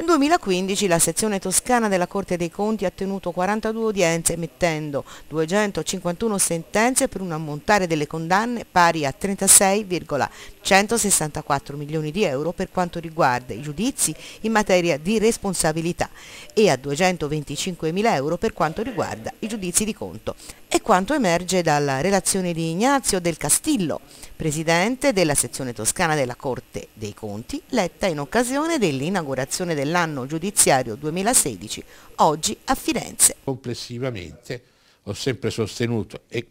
Nel 2015 la sezione toscana della Corte dei Conti ha tenuto 42 udienze emettendo 251 sentenze per un ammontare delle condanne pari a 36,164 milioni di euro per quanto riguarda i giudizi in materia di responsabilità e a 225 mila euro per quanto riguarda i giudizi di conto. È quanto emerge dalla relazione di Ignazio del Castillo, presidente della sezione toscana della Corte dei Conti, letta in occasione dell'inaugurazione della dell'anno giudiziario 2016, oggi a Firenze. Complessivamente ho sempre sostenuto, e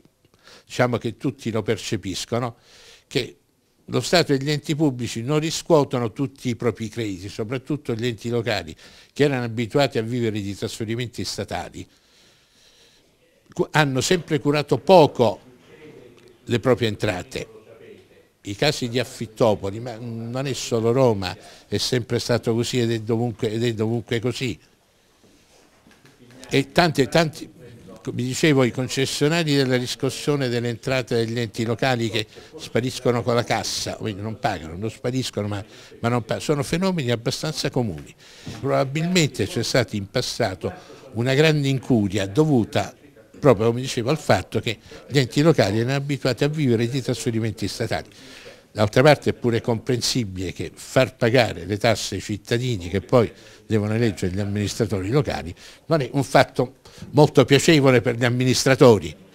diciamo che tutti lo percepiscono, che lo Stato e gli enti pubblici non riscuotono tutti i propri crediti, soprattutto gli enti locali che erano abituati a vivere di trasferimenti statali, hanno sempre curato poco le proprie entrate i casi di affittopoli, ma non è solo Roma, è sempre stato così ed è dovunque, ed è dovunque così. E tanti, tanti, come dicevo, i concessionari della riscossione delle entrate degli enti locali che spariscono con la cassa, quindi non pagano, non spariscono, ma, ma non pagano, sono fenomeni abbastanza comuni. Probabilmente c'è stata in passato una grande incuria dovuta proprio come dicevo al fatto che gli enti locali erano abituati a vivere di trasferimenti statali. D'altra parte è pure comprensibile che far pagare le tasse ai cittadini che poi devono eleggere gli amministratori locali non è un fatto molto piacevole per gli amministratori,